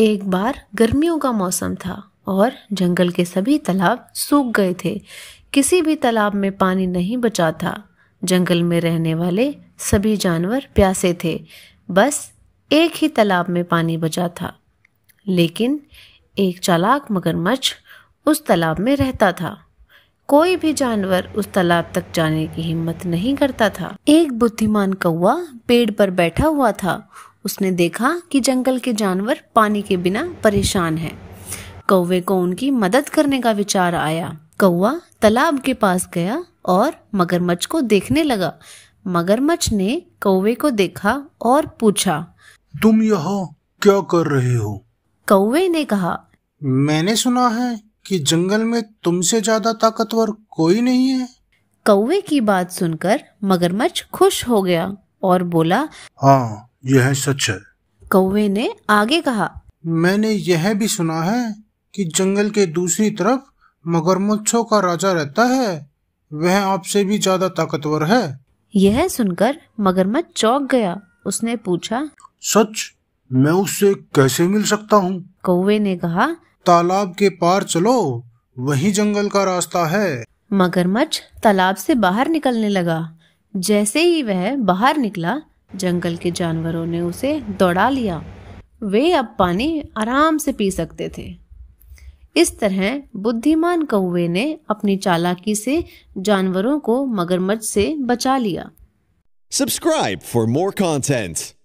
एक बार गर्मियों का मौसम था और जंगल के सभी तालाब सूख गए थे किसी भी तालाब में पानी नहीं बचा था जंगल में रहने वाले सभी जानवर प्यासे थे बस एक ही तालाब में पानी बचा था लेकिन एक चालाक मगरमच्छ उस तालाब में रहता था कोई भी जानवर उस तालाब तक जाने की हिम्मत नहीं करता था एक बुद्धिमान कौआ पेड़ पर बैठा हुआ था उसने देखा कि जंगल के जानवर पानी के बिना परेशान हैं। कौवे को उनकी मदद करने का विचार आया कौआ तालाब के पास गया और मगरमच्छ को देखने लगा मगरमच्छ ने कौवे को देखा और पूछा तुम यहाँ क्या कर रहे हो कौवे ने कहा मैंने सुना है कि जंगल में तुमसे ज्यादा ताकतवर कोई नहीं है कौवे की बात सुनकर मगरमच्छ खुश हो गया और बोला हाँ यह सच है कौवे ने आगे कहा मैंने यह भी सुना है कि जंगल के दूसरी तरफ मगरमच्छों का राजा रहता है वह आपसे भी ज्यादा ताकतवर है यह सुनकर मगरमच्छ चौक गया उसने पूछा सच मैं उससे कैसे मिल सकता हूँ कौवे ने कहा तालाब के पार चलो वही जंगल का रास्ता है मगरमच्छ तालाब से बाहर निकलने लगा जैसे ही वह बाहर निकला जंगल के जानवरों ने उसे दौड़ा लिया वे अब पानी आराम से पी सकते थे इस तरह बुद्धिमान कौवे ने अपनी चालाकी से जानवरों को मगरमच्छ से बचा लिया सब्सक्राइब फॉर मोर कॉन्टेंट